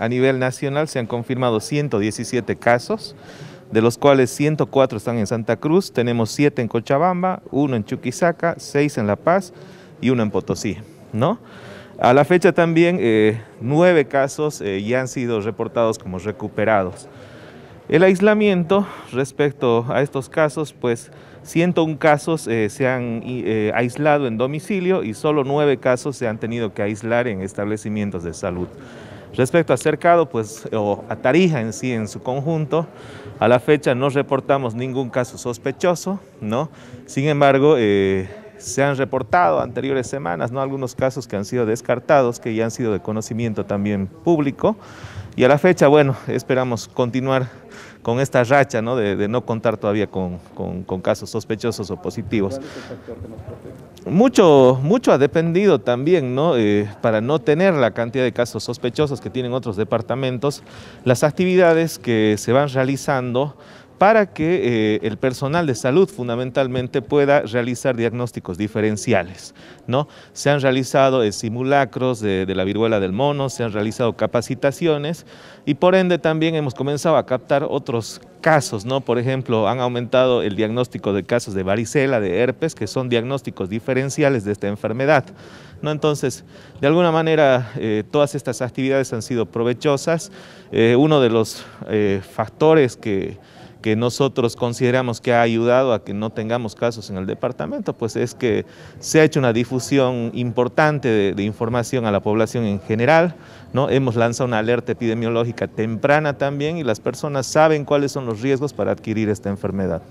A nivel nacional se han confirmado 117 casos, de los cuales 104 están en Santa Cruz, tenemos 7 en Cochabamba, 1 en Chuquisaca, 6 en La Paz y 1 en Potosí. ¿no? A la fecha también eh, 9 casos eh, ya han sido reportados como recuperados. El aislamiento respecto a estos casos, pues 101 casos eh, se han eh, aislado en domicilio y solo 9 casos se han tenido que aislar en establecimientos de salud. Respecto a cercado, pues, o a Tarija en sí, en su conjunto, a la fecha no reportamos ningún caso sospechoso, ¿no? Sin embargo, eh, se han reportado anteriores semanas, ¿no? Algunos casos que han sido descartados, que ya han sido de conocimiento también público. Y a la fecha, bueno, esperamos continuar con esta racha De, no contar todavía con, casos sospechosos o positivos. Mucho, mucho ha dependido también, ¿no? Eh, para no tener la cantidad de casos sospechosos que tienen otros departamentos, las actividades que se van realizando para que eh, el personal de salud fundamentalmente pueda realizar diagnósticos diferenciales. ¿no? Se han realizado eh, simulacros de, la viruela del mono, se han realizado capacitaciones y por ende también hemos comenzado a captar otros casos, ¿no? por ejemplo, han aumentado el diagnóstico de casos de varicela, de herpes, que son diagnósticos diferenciales de esta enfermedad. ¿no? Entonces, de alguna manera, eh, todas estas actividades han sido provechosas. uno de los factores que que nosotros consideramos que ha ayudado a que no tengamos casos en el departamento, pues es que se ha hecho una difusión importante de, información a la población en general, ¿no? hemos lanzado una alerta epidemiológica temprana también y las personas saben cuáles son los riesgos para adquirir esta enfermedad.